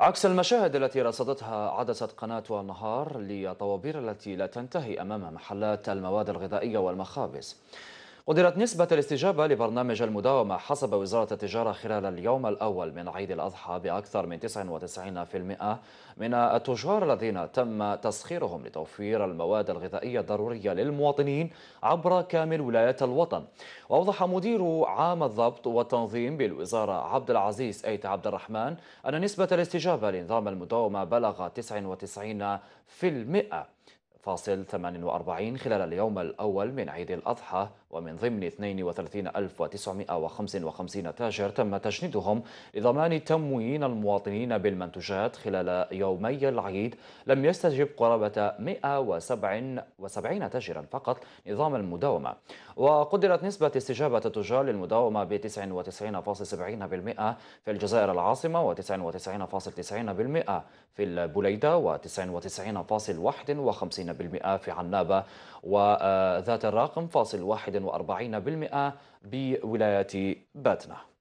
عكس المشاهد التي رصدتها عدسة قناة والنهار للطوابير التي لا تنتهي أمام محلات المواد الغذائية والمخابز قدرت نسبة الاستجابة لبرنامج المداومة حسب وزارة التجارة خلال اليوم الأول من عيد الأضحى بأكثر من 99% من التجار الذين تم تسخيرهم لتوفير المواد الغذائية الضرورية للمواطنين عبر كامل ولايات الوطن وأوضح مدير عام الضبط والتنظيم بالوزارة عبد العزيز أيت عبد الرحمن أن نسبة الاستجابة لنظام المداومة بلغت 99% فاصل 48 خلال اليوم الأول من عيد الأضحى ومن ضمن 32955 تاجر تم تجنيدهم لضمان تموين المواطنين بالمنتجات خلال يومي العيد لم يستجب قرابة 177 تاجرا فقط نظام المداومة وقدرت نسبة استجابة التجار للمداومة ب 99.70% في الجزائر العاصمة و99.90% في البليدة و99.51% في عنابة وذات الرقم فاصل 1 46% بولاية باتنا